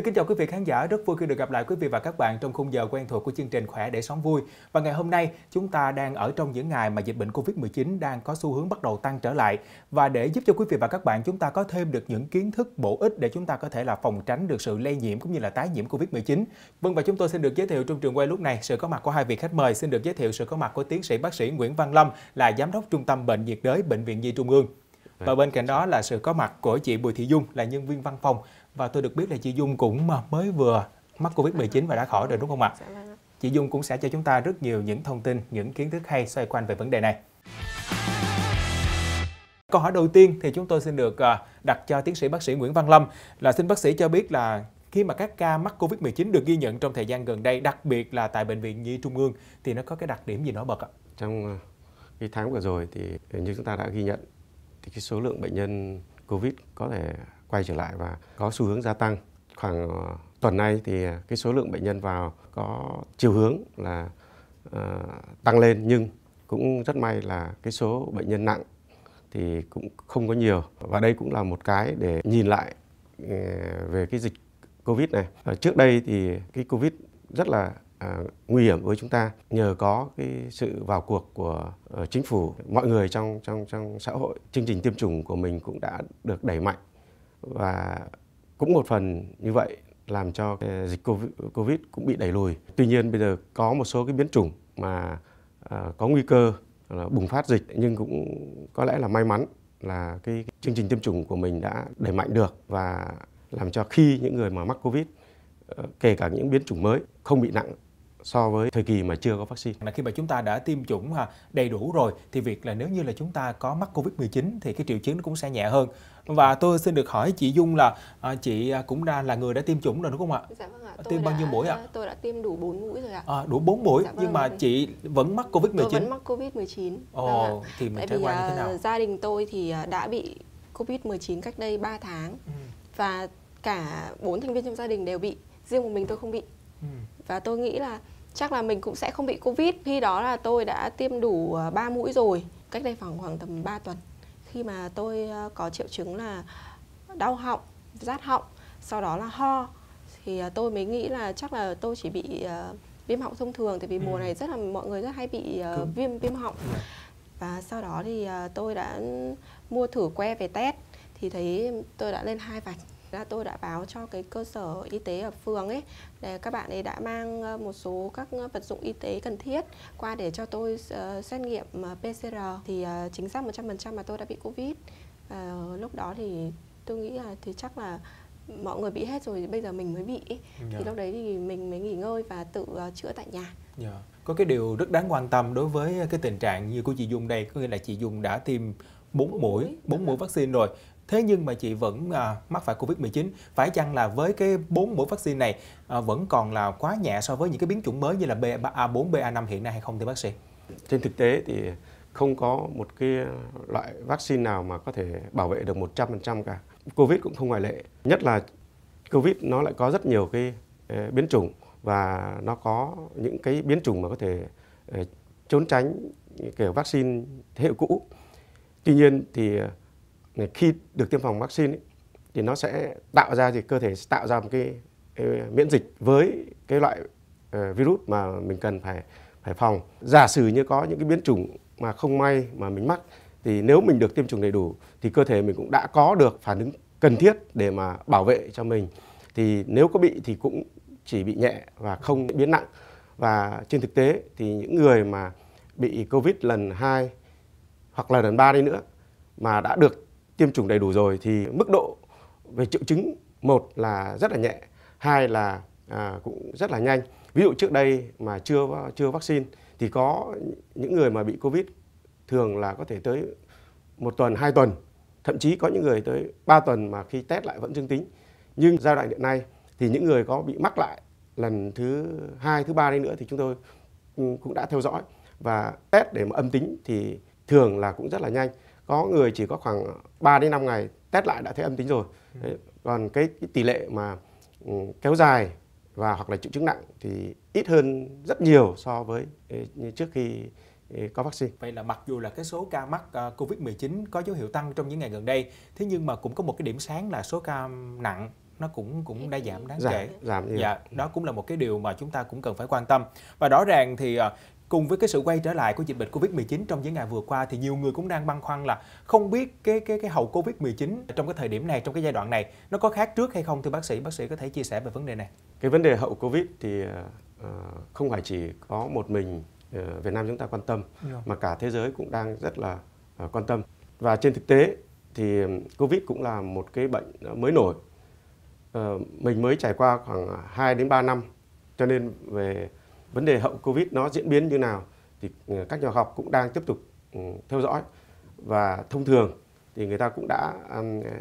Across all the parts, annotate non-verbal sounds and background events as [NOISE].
Xin kính chào quý vị khán giả, rất vui khi được gặp lại quý vị và các bạn trong khung giờ quen thuộc của chương trình Khỏe để sống vui. Và ngày hôm nay, chúng ta đang ở trong những ngày mà dịch bệnh Covid-19 đang có xu hướng bắt đầu tăng trở lại và để giúp cho quý vị và các bạn chúng ta có thêm được những kiến thức bổ ích để chúng ta có thể là phòng tránh được sự lây nhiễm cũng như là tái nhiễm Covid-19. Vâng và chúng tôi xin được giới thiệu trong trường quay lúc này sự có mặt của hai vị khách mời, xin được giới thiệu sự có mặt của tiến sĩ bác sĩ Nguyễn Văn Lâm là giám đốc trung tâm bệnh nhiệt đới bệnh viện Nhi Trung ương. Vâng, và bên cạnh đó là sự có mặt của chị Bùi Thị Dung là nhân viên văn phòng và tôi được biết là chị Dung cũng à, mới vừa mắc Covid-19 và đã khỏi rồi đúng không dạ vâng ạ? Chị Dung cũng sẽ cho chúng ta rất nhiều những thông tin, những kiến thức hay xoay quanh về vấn đề này. Câu hỏi đầu tiên thì chúng tôi xin được à, đặt cho tiến sĩ bác sĩ Nguyễn Văn Lâm là xin bác sĩ cho biết là khi mà các ca mắc Covid-19 được ghi nhận trong thời gian gần đây, đặc biệt là tại Bệnh viện Nhi Trung ương, thì nó có cái đặc điểm gì nổi bật ạ? Trong à, cái tháng vừa rồi thì như chúng ta đã ghi nhận, thì cái số lượng bệnh nhân Covid có thể quay trở lại và có xu hướng gia tăng. Khoảng ờ, tuần nay thì ờ, cái số lượng bệnh nhân vào có chiều hướng là uh, tăng lên nhưng cũng rất may là cái số bệnh nhân nặng thì cũng không có nhiều và đây cũng là một cái để nhìn lại về cái dịch covid này trước đây thì cái covid rất là À, nguy hiểm với chúng ta nhờ có cái sự vào cuộc của uh, chính phủ mọi người trong trong trong xã hội chương trình tiêm chủng của mình cũng đã được đẩy mạnh và cũng một phần như vậy làm cho dịch COVID, cũng bị đẩy lùi. Tuy nhiên bây giờ có một số cái biến chủng mà à, có nguy cơ là bùng phát dịch nhưng cũng có lẽ là may mắn là cái chương trình tiêm chủng của mình đã đẩy mạnh được và làm cho khi những người mà mắc Covid ờ, kể cả những biến chủng mới không bị nặng so với thời kỳ mà chưa có vaccine. Là khi mà chúng ta đã tiêm chủng đầy đủ rồi thì việc là nếu như là chúng ta có mắc Covid-19 thì cái triệu chứng nó cũng sẽ nhẹ hơn. Và tôi xin được hỏi chị Dung là à, chị à, cũng đã là người đã tiêm chủng rồi đúng không ạ? Dạ vâng ạ. À, tiêm bao nhiêu mũi ạ? Tôi đã tiêm đủ 4 mũi rồi ạ. À, đủ 4 mũi dạ vâng, nhưng mà vâng. chị vẫn mắc Covid-19. Tôi vẫn mắc Covid-19. Ồ vâng thì mình Tại trải qua như à, thế nào? Gia đình tôi thì đã bị Covid-19 cách đây 3 tháng. Ừ. Và cả bốn thành viên trong gia đình đều bị, riêng một mình tôi không bị. Ừ. và tôi nghĩ là chắc là mình cũng sẽ không bị covid khi đó là tôi đã tiêm đủ à, ba mũi rồi cách đây khoảng khoảng tầm 3 tuần khi mà tôi à, có triệu chứng là đau họng rát họng sau đó là ho thì à, tôi mới nghĩ là chắc là tôi chỉ bị uh, viêm họng thông thường tại vì ừ. mùa này rất là mọi người rất hay bị uh, viêm viêm họng dạ. và sau đó thì uh, tôi đã mua thử que về test thì thấy tôi đã lên hai vạch là tôi đã báo cho cái cơ sở y tế ở phường ấy để các bạn ấy đã mang ờ, một số các ờ, vật dụng y tế cần thiết qua để cho tôi ờ, xét nghiệm PCR thì chính xác 100% mà tôi đã bị covid à, lúc đó thì tôi nghĩ là thì chắc là mọi người bị hết rồi bây giờ mình mới bị Yeah. thì dạ. lúc đấy thì mình mới nghỉ ngơi và tự chữa tại nhà. Yeah. Dạ. Có cái điều rất đáng quan tâm đối với cái tình trạng như của chị Dung đây, có nghĩa là chị Dung đã tiêm bốn mũi, bốn mũi dạ. vaccine rồi thế nhưng mà chị vẫn à, mắc phải Covid-19. Phải chăng là với cái bốn mũi vaccine này à, vẫn còn là quá nhẹ so với những cái biến chủng mới như là BA4, BA5 hiện nay hay không thưa bác sĩ? Trên thực tế thì không có một cái loại vaccine nào mà có thể bảo vệ được 100% cả. Covid cũng không ngoại lệ. Nhất là Covid nó lại có rất nhiều cái ờ, biến chủng và nó có những cái biến chủng mà có thể ờ, trốn tránh kiểu vaccine thế hệ cũ. Tuy nhiên thì ờ, khi được tiêm phòng vaccine ấy, thì nó sẽ tạo ra thì cơ thể sẽ tạo ra một cái, miễn dịch với cái loại ờ, virus mà mình cần phải phải phòng. Giả sử như có những cái biến chủng mà không may mà mình mắc thì nếu mình được tiêm chủng đầy đủ thì cơ thể mình cũng đã có được phản ứng cần thiết để mà bảo vệ cho mình. Thì nếu có bị thì cũng chỉ bị nhẹ và không biến nặng. Và trên thực tế thì những người mà bị Covid lần 2 hoặc là lần 3 đi nữa mà đã được tiêm chủng đầy đủ rồi thì mức độ về triệu chứng một là rất là nhẹ, hai là à, cũng rất là nhanh. Ví dụ trước đây mà chưa chưa vaccine thì có những người mà bị covid thường là có thể tới một tuần, hai tuần, thậm chí có những người tới ba tuần mà khi test lại vẫn dương tính. Nhưng giai đoạn hiện nay thì những người có bị mắc lại lần thứ hai, thứ ba đi nữa thì chúng tôi ừ, cũng đã theo dõi và test để mà âm tính thì thường là cũng rất là nhanh có người chỉ có khoảng 3 đến 5 ngày test lại đã thấy âm tính rồi ừ. Đấy. còn cái, cái tỷ lệ mà ừ, kéo dài và hoặc là triệu chứng nặng thì ít hơn rất nhiều so với ừ, trước khi có vaccine. Vậy là mặc dù là cái số ca mắc ờ, Covid-19 có dấu hiệu tăng trong những ngày gần đây, thế nhưng mà cũng có một cái điểm sáng là số ca nặng nó cũng cũng đã giảm đáng giảm, kể. Giảm giảm Dạ, đó cũng là một cái điều mà chúng ta cũng cần phải quan tâm. Và rõ ràng thì ờ, cùng với cái sự quay trở lại của dịch bệnh Covid-19 trong những ngày vừa qua thì nhiều người cũng đang băn khoăn là không biết cái cái cái hậu Covid-19 trong cái thời điểm này trong cái giai đoạn này nó có khác trước hay không thưa bác sĩ bác sĩ có thể chia sẻ về vấn đề này cái vấn đề hậu Covid thì ờ, không phải chỉ có một mình ờ, Việt Nam chúng ta quan tâm yeah. Dạ. mà cả thế giới cũng đang rất là ờ, quan tâm và trên thực tế thì Covid cũng là một cái bệnh mới nổi mình mới trải qua khoảng 2 đến 3 năm cho nên về vấn đề hậu Covid nó diễn biến như nào thì ờ, các nhà học cũng đang tiếp tục ừ, theo dõi và thông thường thì người ta cũng đã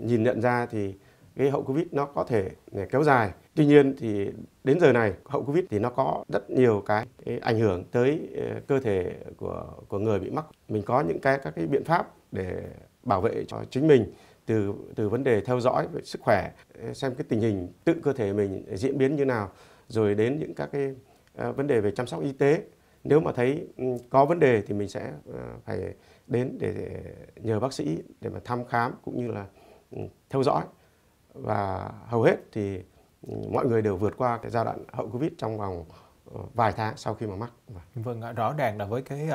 nhìn nhận ra thì cái hậu Covid nó có thể ờ, kéo dài. Tuy nhiên thì đến giờ này hậu Covid thì nó có rất nhiều cái ảnh hưởng tới ờ, cơ thể của của người bị mắc. Mình có những cái các cái biện pháp để bảo vệ cho chính mình từ từ vấn đề theo dõi về sức khỏe, xem cái tình hình tự cơ thể mình diễn biến như nào rồi đến những các cái À, vấn đề về chăm sóc y tế nếu mà thấy ừ, có vấn đề thì mình sẽ à, phải đến để nhờ bác sĩ để mà thăm khám cũng như là ừ, theo dõi và hầu hết thì ừ, mọi người đều vượt qua cái giai đoạn hậu covid trong vòng ờ, vài tháng sau khi mà mắc. Vâng, rõ ràng là với cái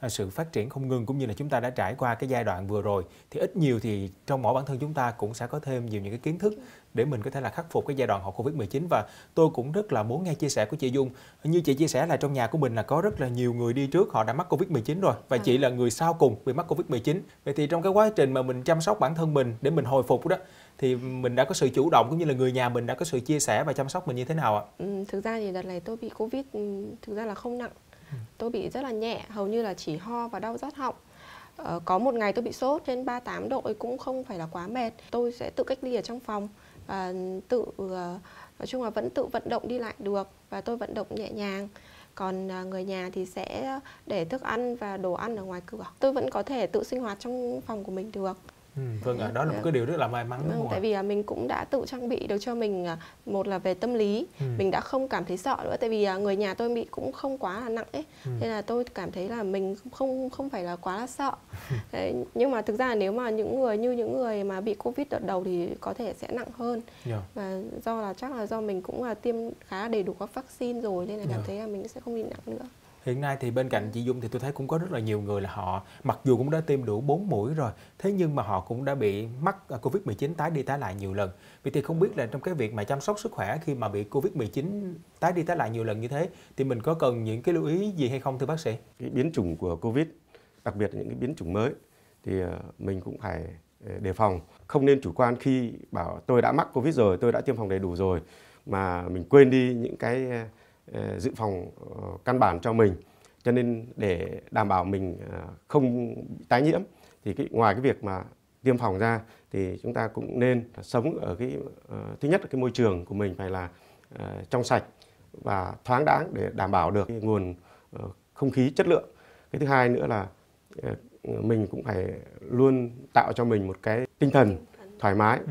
à, sự phát triển không ngừng cũng như là chúng ta đã trải qua cái giai đoạn vừa rồi thì ít nhiều thì trong mỗi bản thân chúng ta cũng sẽ có thêm nhiều những cái kiến thức để mình có thể là khắc phục cái giai đoạn hậu Covid-19 và tôi cũng rất là muốn nghe chia sẻ của chị Dung. Như chị chia sẻ là trong nhà của mình là có rất là nhiều người đi trước họ đã mắc Covid-19 rồi và à. chị là người sau cùng bị mắc Covid-19. Vậy thì trong cái quá trình mà mình chăm sóc bản thân mình để mình hồi phục đó thì mình đã có sự chủ động cũng như là người nhà mình đã có sự chia sẻ và chăm sóc mình như thế nào ạ? Ừ, thực ra thì đợt này tôi bị Covid ừ, thực ra là không nặng. Ừ. Tôi bị rất là nhẹ, hầu như là chỉ ho và đau rát họng ờ, có một ngày tôi bị sốt trên 38 độ cũng không phải là quá mệt tôi sẽ tự cách ly ở trong phòng và ờ, tự ờ, nói chung là vẫn tự vận động đi lại được và tôi vận động nhẹ nhàng còn ờ, người nhà thì sẽ để thức ăn và đồ ăn ở ngoài cửa tôi vẫn có thể tự sinh hoạt trong phòng của mình được Ừ, vâng ạ, đó là một dạ. cái điều rất là may mắn đúng, vâng, không? Tại vì là mình cũng đã tự trang bị được cho mình à, một là về tâm lý, ừ. mình đã không cảm thấy sợ nữa tại vì à, người nhà tôi bị cũng không quá là nặng ấy. Ừ. Nên là tôi cảm thấy là mình không không phải là quá là sợ. [LAUGHS] Đấy, nhưng mà thực ra nếu mà những người như những người mà bị Covid đợt đầu thì có thể sẽ nặng hơn. Yeah. Dạ. Và do là chắc là do mình cũng là tiêm khá đầy đủ các vaccine rồi nên là cảm yeah. Dạ. thấy là mình sẽ không bị nặng nữa. Hiện nay thì bên cạnh chị Dung thì tôi thấy cũng có rất là nhiều người là họ mặc dù cũng đã tiêm đủ 4 mũi rồi, thế nhưng mà họ cũng đã bị mắc à, Covid-19 tái đi tái lại nhiều lần. Vậy thì không biết là trong cái việc mà chăm sóc sức khỏe khi mà bị Covid-19 tái đi tái lại nhiều lần như thế thì mình có cần những cái lưu ý gì hay không thưa bác sĩ? Cái biến chủng của Covid, đặc biệt là những cái biến chủng mới thì à, mình cũng phải à, đề phòng, không nên chủ quan khi bảo tôi đã mắc Covid rồi, tôi đã tiêm phòng đầy đủ rồi mà mình quên đi những cái Ờ, dự phòng ờ, căn bản cho mình cho nên để đảm bảo mình ờ, không tái nhiễm thì cái, ngoài cái việc mà tiêm phòng ra thì chúng ta cũng nên sống ở cái thứ nhất là cái môi trường của mình phải là trong sạch và thoáng đãng để đảm bảo được cái nguồn không khí chất lượng cái thứ hai nữa là mình cũng phải luôn tạo cho mình một cái tinh thần thoải mái ừ.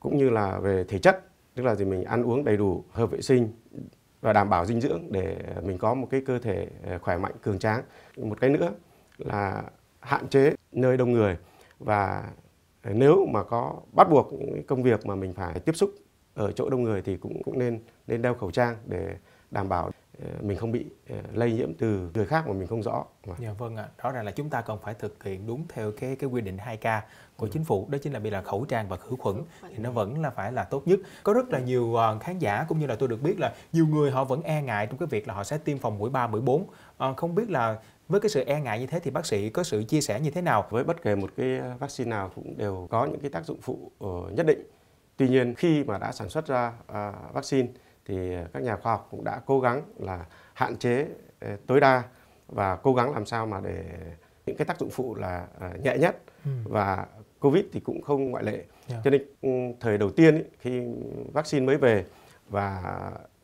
cũng như là về thể chất tức là gì mình ăn uống đầy đủ hợp vệ sinh và đảm bảo dinh dưỡng để mình có một cái cơ thể ờ, khỏe mạnh cường tráng. Một cái nữa là hạn chế nơi đông người và nếu mà có bắt buộc những công việc mà mình phải tiếp xúc ở chỗ đông người thì cũng cũng nên nên đeo khẩu trang để đảm bảo ờ, mình không bị ờ, lây nhiễm từ người khác mà mình không rõ. Dạ vâng ạ, rõ ràng là chúng ta cần phải thực hiện đúng theo cái cái quy định 2K của ừ. chính phủ đó chính là bị là khẩu trang và khử khuẩn thì nó vẫn là phải là tốt nhất có rất là nhiều ờ, khán giả cũng như là tôi được biết là nhiều người họ vẫn e ngại trong cái việc là họ sẽ tiêm phòng mũi 3, mũi 4 à, ờ, không biết là với cái sự e ngại như thế thì bác sĩ có sự chia sẻ như thế nào với bất kỳ một cái ờ, vaccine nào cũng đều có những cái tác dụng phụ nhất định tuy nhiên khi mà đã sản xuất ra vaccine thì các nhà khoa học cũng đã cố gắng là hạn chế tối đa và cố gắng làm sao mà để những cái tác dụng phụ là nhẹ nhất ừ. và covid thì cũng không ngoại lệ yeah. Dạ. cho nên ừ, thời đầu tiên ý, khi vaccine mới về và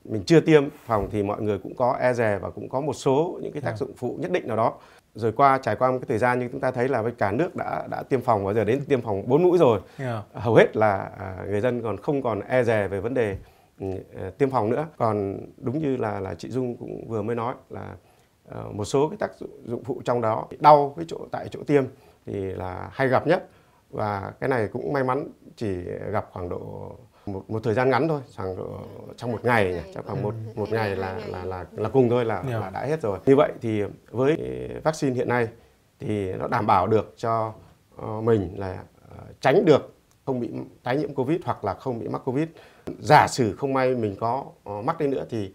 mình chưa tiêm phòng thì mọi người cũng có e dè và cũng có một số những cái tác dạ. dụng phụ nhất định nào đó rồi qua trải qua một cái thời gian như chúng ta thấy là với cả nước đã đã tiêm phòng và giờ đến tiêm phòng bốn mũi rồi yeah. Dạ. hầu hết là à, người dân còn không còn e dè về vấn đề ừ, ờ, tiêm phòng nữa còn đúng như là là chị Dung cũng vừa mới nói là ờ, một số cái tác dụng phụ trong đó đau với chỗ tại chỗ tiêm thì là hay gặp nhất và cái này cũng may mắn chỉ gặp khoảng độ một một thời gian ngắn thôi khoảng độ trong một ngày nhỉ trong khoảng một một ngày là là là là cùng thôi là, dạ. là đã hết rồi như vậy thì với vaccine hiện nay thì nó đảm bảo được cho ờ, mình là ờ, tránh được không bị tái nhiễm covid hoặc là không bị mắc covid giả sử không may mình có ờ, mắc đi nữa thì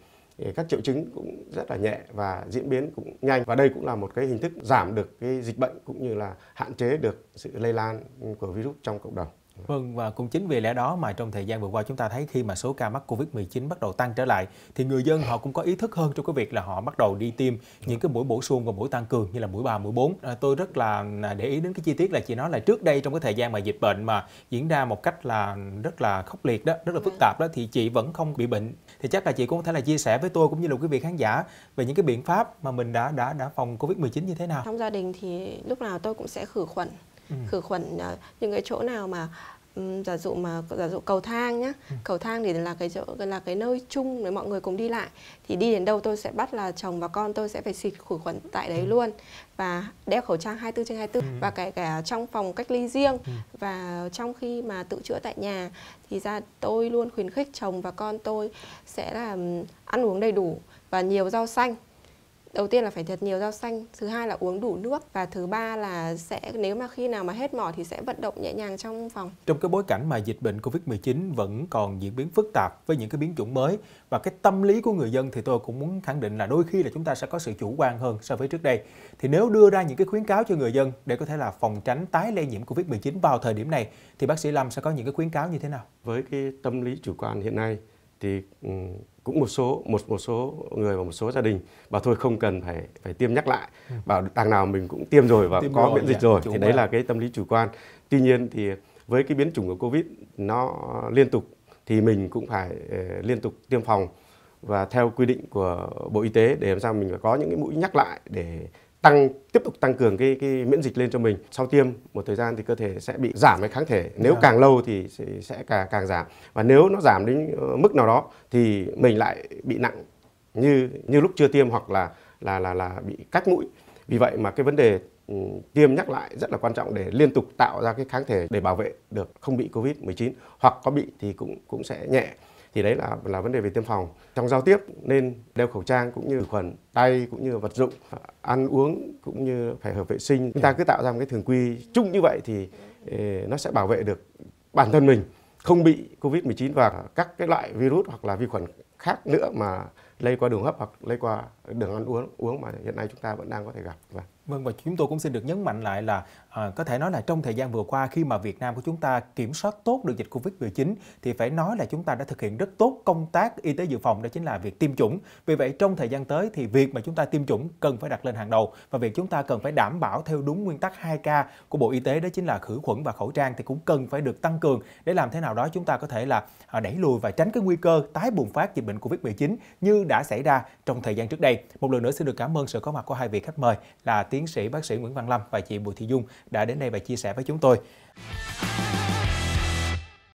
các triệu chứng cũng rất là nhẹ và diễn biến cũng nhanh và đây cũng là một cái hình thức giảm được cái dịch bệnh cũng như là hạn chế được sự lây lan của virus trong cộng đồng Vâng và cũng chính vì lẽ đó mà trong thời gian vừa qua chúng ta thấy khi mà số ca mắc Covid-19 bắt đầu tăng trở lại thì người dân họ cũng có ý thức hơn trong cái việc là họ bắt đầu đi tiêm những cái mũi bổ sung và mũi tăng cường như là mũi 3, mũi 4. À, tôi rất là à, để ý đến cái chi tiết là chị nói là trước đây trong cái thời gian mà dịch bệnh mà diễn ra một cách là rất là khốc liệt đó, rất là phức ừ. tạp đó thì chị vẫn không bị bệnh. Thì chắc là chị cũng có thể là chia sẻ với tôi cũng như là quý vị khán giả về những cái biện pháp mà mình đã đã đã phòng Covid-19 như thế nào. Trong gia đình thì lúc nào tôi cũng sẽ khử khuẩn Ừ. khử khuẩn uh, những cái chỗ nào mà um, giả dụ mà giả dụ cầu thang nhá ừ. cầu thang thì là cái chỗ là cái nơi chung để mọi người cùng đi lại thì đi đến đâu tôi sẽ bắt là chồng và con tôi sẽ phải xịt khử khuẩn tại đấy ừ. luôn và đeo khẩu trang 24 trên 24 ừ. và kể cả trong phòng cách ly riêng ừ. và trong khi mà tự chữa tại nhà thì ra tôi luôn khuyến khích chồng và con tôi sẽ là ăn uống đầy đủ và nhiều rau xanh đầu tiên là phải thật nhiều rau xanh thứ hai là uống đủ nước và thứ ba là sẽ nếu mà khi nào mà hết mỏ thì sẽ vận động nhẹ nhàng trong phòng trong cái bối cảnh mà dịch bệnh covid 19 vẫn còn diễn biến phức tạp với những cái biến chủng mới và cái tâm lý của người dân thì tôi cũng muốn khẳng định là đôi khi là chúng ta sẽ có sự chủ quan hơn so với trước đây thì nếu đưa ra những cái khuyến cáo cho người dân để có thể là phòng tránh tái lây nhiễm covid 19 vào thời điểm này thì bác sĩ Lâm sẽ có những cái khuyến cáo như thế nào với cái tâm lý chủ quan hiện nay thì ừ, cũng một số một một số người và một số gia đình bảo thôi không cần phải phải tiêm nhắc lại ừ. bảo đằng nào mình cũng tiêm rồi và tiêm có miễn dịch rồi thì đấy là cái tâm lý chủ quan tuy nhiên thì với cái biến chủng của covid nó liên tục thì mình cũng phải ờ, liên tục tiêm phòng và theo quy định của bộ y tế để làm sao mình phải có những cái mũi nhắc lại để tăng tiếp tục tăng cường cái cái miễn dịch lên cho mình sau tiêm một thời gian thì cơ thể sẽ bị giảm cái kháng thể nếu yeah. Dạ. càng lâu thì sẽ, sẽ càng càng giảm và nếu nó giảm đến ờ, mức nào đó thì mình lại bị nặng như như lúc chưa tiêm hoặc là là là là bị cắt mũi vì vậy mà cái vấn đề ừ, tiêm nhắc lại rất là quan trọng để liên tục tạo ra cái kháng thể để bảo vệ được không bị covid 19 hoặc có bị thì cũng cũng sẽ nhẹ thì đấy là là vấn đề về tiêm phòng trong giao tiếp nên đeo khẩu trang cũng như khuẩn tay cũng như vật dụng ăn uống cũng như phải hợp vệ sinh chúng ta cứ tạo ra một cái thường quy chung như vậy thì ờ, nó sẽ bảo vệ được bản thân mình không bị Covid-19 và các cái loại virus hoặc là vi khuẩn khác nữa mà lây qua đường hấp hoặc lây qua đường ăn uống uống mà hiện nay chúng ta vẫn đang có thể gặp. Vâng. Vâng và chúng tôi cũng xin được nhấn mạnh lại là à, có thể nói là trong thời gian vừa qua khi mà Việt Nam của chúng ta kiểm soát tốt được dịch Covid-19 thì phải nói là chúng ta đã thực hiện rất tốt công tác y tế dự phòng đó chính là việc tiêm chủng. Vì vậy trong thời gian tới thì việc mà chúng ta tiêm chủng cần phải đặt lên hàng đầu và việc chúng ta cần phải đảm bảo theo đúng nguyên tắc 2K của Bộ Y tế đó chính là khử khuẩn và khẩu trang thì cũng cần phải được tăng cường để làm thế nào đó chúng ta có thể là à, đẩy lùi và tránh cái nguy cơ tái bùng phát dịch bệnh Covid-19 như đã xảy ra trong thời gian trước đây. Một lần nữa xin được cảm ơn sự có mặt của hai vị khách mời là tiến sĩ bác sĩ Nguyễn Văn Lâm và chị Bùi Thị Dung đã đến đây và chia sẻ với chúng tôi.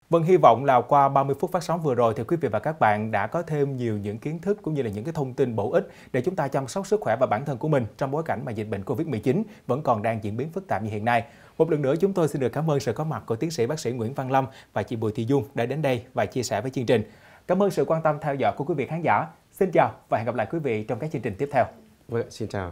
Vâng, hy vọng là qua 30 phút phát sóng vừa rồi thì quý vị và các bạn đã có thêm nhiều những kiến thức cũng như là những cái thông tin bổ ích để chúng ta chăm sóc sức khỏe và bản thân của mình trong bối cảnh mà dịch bệnh Covid-19 vẫn còn đang diễn biến phức tạp như hiện nay. Một lần nữa chúng tôi xin được cảm ơn sự có mặt của tiến sĩ bác sĩ Nguyễn Văn Lâm và chị Bùi Thị Dung đã đến đây và chia sẻ với chương trình. Cảm ơn sự quan tâm theo dõi của quý vị khán giả. Xin chào và hẹn gặp lại quý vị trong các chương trình tiếp theo. Vâng, xin chào.